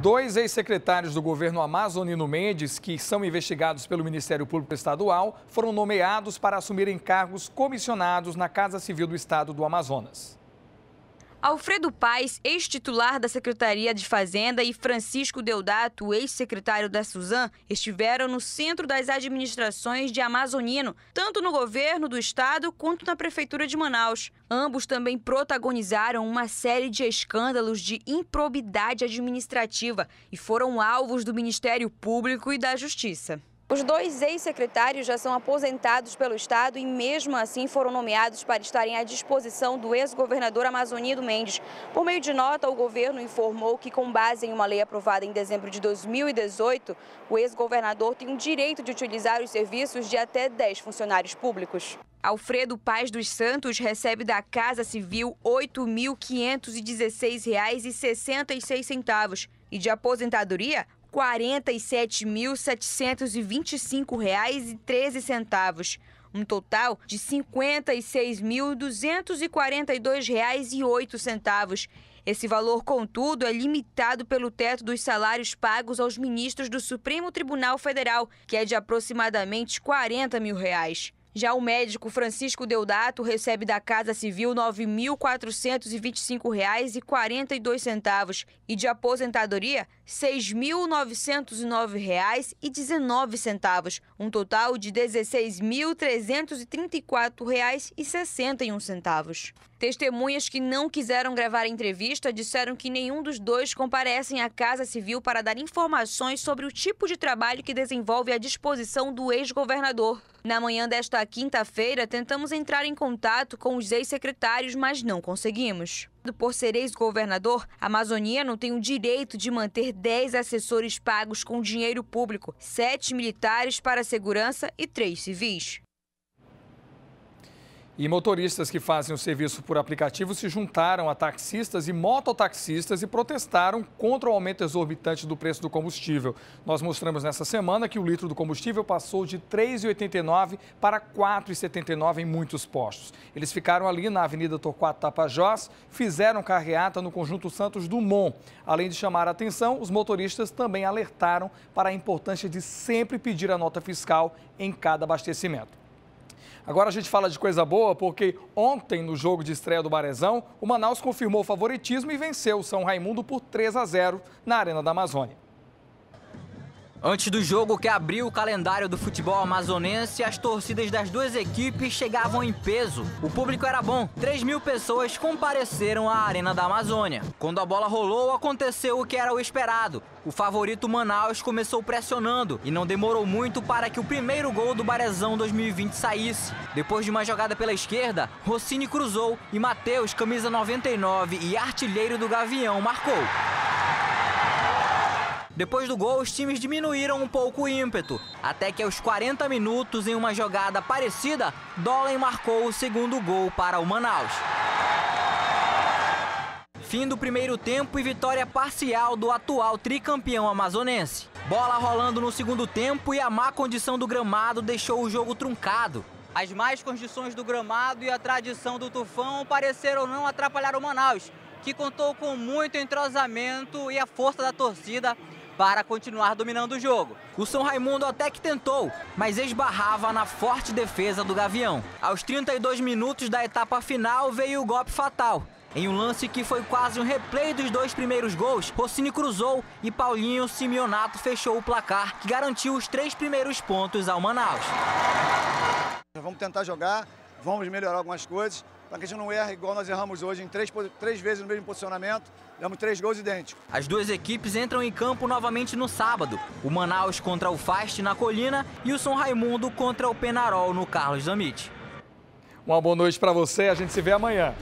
Dois ex-secretários do governo amazonino Mendes, que são investigados pelo Ministério Público Estadual, foram nomeados para assumirem cargos comissionados na Casa Civil do Estado do Amazonas. Alfredo Paes, ex-titular da Secretaria de Fazenda, e Francisco Deudato, ex-secretário da Suzan, estiveram no centro das administrações de Amazonino, tanto no governo do estado quanto na prefeitura de Manaus. Ambos também protagonizaram uma série de escândalos de improbidade administrativa e foram alvos do Ministério Público e da Justiça. Os dois ex-secretários já são aposentados pelo Estado e, mesmo assim, foram nomeados para estarem à disposição do ex-governador Amazonino Mendes. Por meio de nota, o governo informou que, com base em uma lei aprovada em dezembro de 2018, o ex-governador tem o direito de utilizar os serviços de até 10 funcionários públicos. Alfredo Paz dos Santos recebe da Casa Civil R$ 8.516,66 e de aposentadoria R$ reais e centavos. Um total de R$ 56.242,08. Esse valor, contudo, é limitado pelo teto dos salários pagos aos ministros do Supremo Tribunal Federal, que é de aproximadamente R$ 40 mil. Reais. Já o médico Francisco Deudato recebe da Casa Civil R$ 9.425,42 e de aposentadoria R$ reais e centavos, um total de R$ reais e centavos. Testemunhas que não quiseram gravar a entrevista disseram que nenhum dos dois comparecem à Casa Civil para dar informações sobre o tipo de trabalho que desenvolve à disposição do ex-governador. Na manhã desta quinta-feira, tentamos entrar em contato com os ex-secretários, mas não conseguimos. Por ser ex-governador, não tem o direito de manter 10 assessores pagos com dinheiro público, 7 militares para a segurança e 3 civis. E motoristas que fazem o serviço por aplicativo se juntaram a taxistas e mototaxistas e protestaram contra o aumento exorbitante do preço do combustível. Nós mostramos nessa semana que o litro do combustível passou de R$ 3,89 para R$ 4,79 em muitos postos. Eles ficaram ali na Avenida Torquato Tapajós, fizeram carreata no Conjunto Santos Dumont. Além de chamar a atenção, os motoristas também alertaram para a importância de sempre pedir a nota fiscal em cada abastecimento. Agora a gente fala de coisa boa porque ontem, no jogo de estreia do Barezão, o Manaus confirmou o favoritismo e venceu o São Raimundo por 3 a 0 na Arena da Amazônia. Antes do jogo que abriu o calendário do futebol amazonense, as torcidas das duas equipes chegavam em peso. O público era bom, 3 mil pessoas compareceram à Arena da Amazônia. Quando a bola rolou, aconteceu o que era o esperado. O favorito Manaus começou pressionando e não demorou muito para que o primeiro gol do Barezão 2020 saísse. Depois de uma jogada pela esquerda, Rossini cruzou e Matheus, camisa 99 e artilheiro do Gavião, marcou. Depois do gol, os times diminuíram um pouco o ímpeto, até que aos 40 minutos, em uma jogada parecida, Dolan marcou o segundo gol para o Manaus. Fim do primeiro tempo e vitória parcial do atual tricampeão amazonense. Bola rolando no segundo tempo e a má condição do gramado deixou o jogo truncado. As más condições do gramado e a tradição do tufão pareceram não atrapalhar o Manaus, que contou com muito entrosamento e a força da torcida para continuar dominando o jogo. O São Raimundo até que tentou, mas esbarrava na forte defesa do Gavião. Aos 32 minutos da etapa final veio o golpe fatal. Em um lance que foi quase um replay dos dois primeiros gols, Rossini cruzou e Paulinho Simeonato fechou o placar, que garantiu os três primeiros pontos ao Manaus. Vamos tentar jogar, vamos melhorar algumas coisas, para que a gente não erre igual nós erramos hoje, em três, três vezes no mesmo posicionamento, damos três gols idênticos. As duas equipes entram em campo novamente no sábado. O Manaus contra o Fast na Colina e o São Raimundo contra o Penarol no Carlos Zamit. Uma boa noite para você, a gente se vê amanhã.